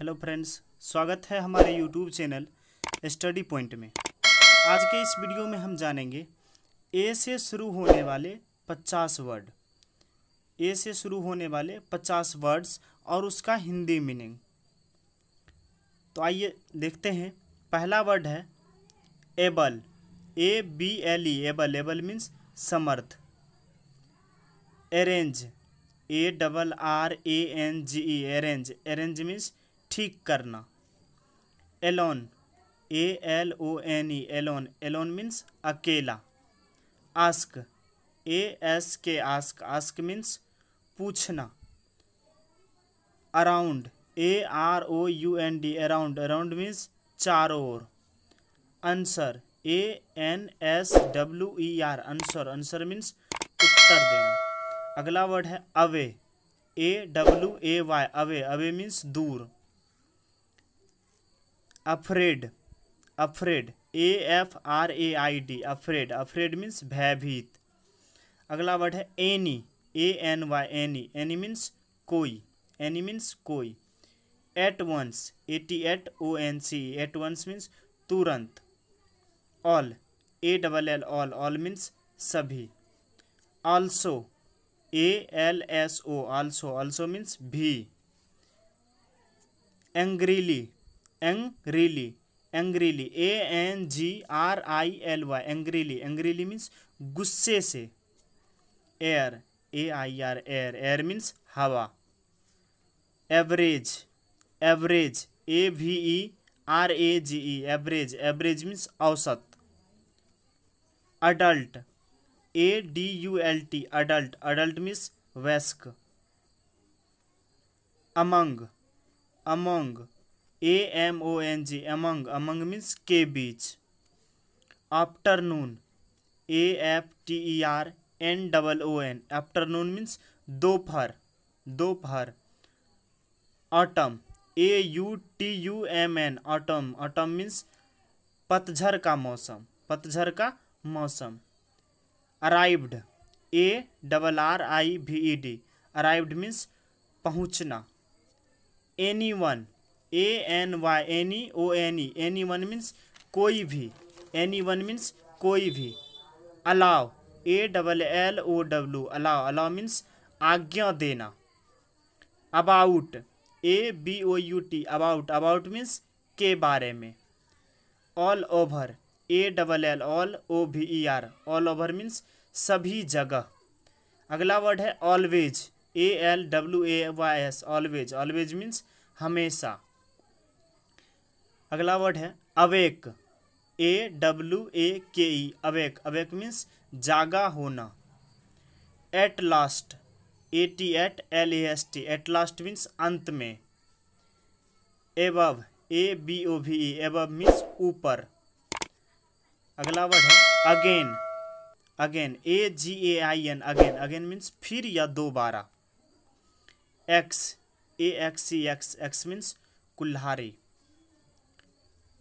hello friends स्वागत है हमारे यूट्यूब चैनल स्टडी पॉइंट में आज के इस वीडियो में हम जानेंगे ए से शुरू होने वाले 50 वर्ड ए से शुरू होने वाले 50 वर्ड्स और उसका हिंदी मीनिंग तो आइए देखते हैं पहला वर्ड है able A B L E able able means समर्थ arrange A double R A N G E arrange arrange means ठीक करना alone A L O N E alone alone means अकेला ask A S K ask ask means पूछना around A R O U N D around around means चारों ओर answer A N S W E R answer answer means उत्तर देना अगला word है away A W A Y away away means दूर afraid afraid A F R A I D afraid afraid means भयभीत अगला word है any A N Y any any means कोई any means कोई at once A T O N C E at once means तुरंत all A double L all all means सभी also A L S O also also means भी angrily angrily angrily A N ji R I L Y angrily angrily means गुस्से से air A I R air air means हवा average average A V E R A G E average average means औसत adult A D U L T adult adult means वैस्क among among A M O N G among among means के बीच afternoon A F T E R N double O N afternoon means दोपहर दोपहर autumn A U T U M N autumn autumn means पतझर का मौसम पतझर का मौसम arrived A double R I V E D arrived means पहुँचना anyone A N Y any O any anyone means कोई भी anyone means कोई भी allow A double L O W allow allow means आज्ञा देना about A B O U T about about means के बारे में all over A double L all O V E R all over means सभी जगह अगला word है always A L W A Y S always always means हमेशा अगला word है अवेक ए डब्ल्यू ए के ई अवेक अवेक मीन्स जागा होना at last A T at L A S T at last means अंत में एब ए बी ओ वी ई एब मीन्स ऊपर अगला वर्ड है again again A G A I N again again means फिर या दोबारा axe A X C axe axe means कुल्हारी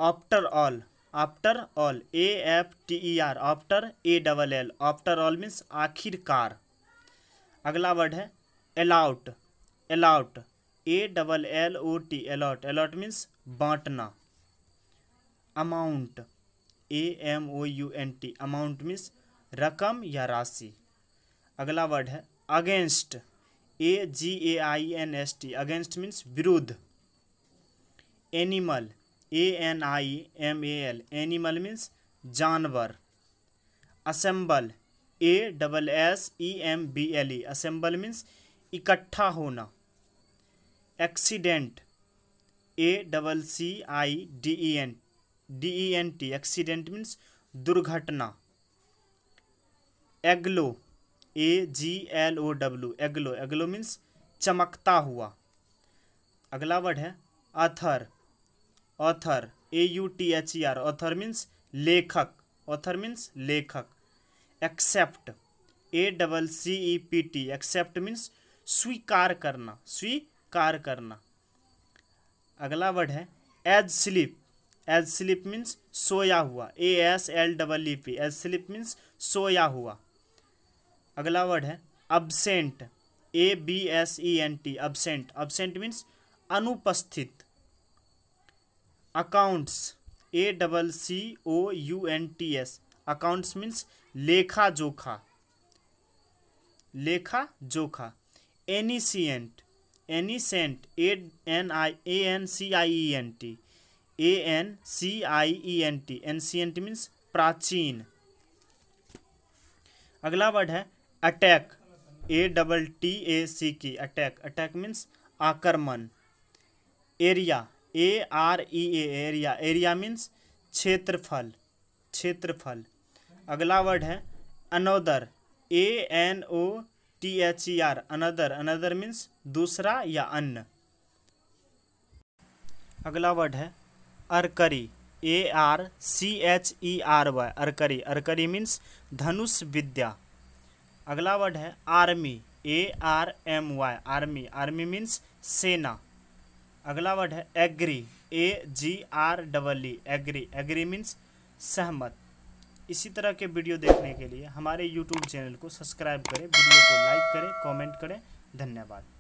after all after all A F T E R after A double L after all means आखिरकार अगला word है allot allot A double L O T allot allot means बांटना amount A M O U N T amount means रकम या राशि अगला word है against A G A I N S T against means विरुद्ध animal A N I M A L animal means जानवर assemble A double S E M B L E assemble means इकट्ठा होना accident A double C I D E N D E N T accident means दुर्घटना aglow A G L O W aglow aglow means चमकता हुआ अगला word है author author A U T H E R author means लेखक author means लेखक accept A double C E P T accept means स्वीकार करना स्वीकार करना अगला वर्ड है asleep asleep means सोया हुआ A S L double E P asleep means सोया हुआ अगला वर्ड है absent A B S E N T absent absent means अनुपस्थित accounts A double C O U N T S accounts means लेखा जोखा लेखा जोखा ancient A N C I E N T E N C I E N T E N टी एंट means प्राचीन अगला word है attack A double T A C K attack attack means आक्रमण area A R E A area area means क्षेत्रफल क्षेत्रफल अगला word है another A N O T H E R another another means दूसरा या अन्य अगला वर्ड है archery A R C H E e R Y archery archery means धनुष विद्या अगला वर्ड है army A R M Y army army means सेना अगला वर्ड है agree A G R double E agree agree means सहमत इसी तरह के वीडियो देखने के लिए हमारे यूट्यूब चैनल को सब्सक्राइब करें वीडियो को लाइक करें कमेंट करें धन्यवाद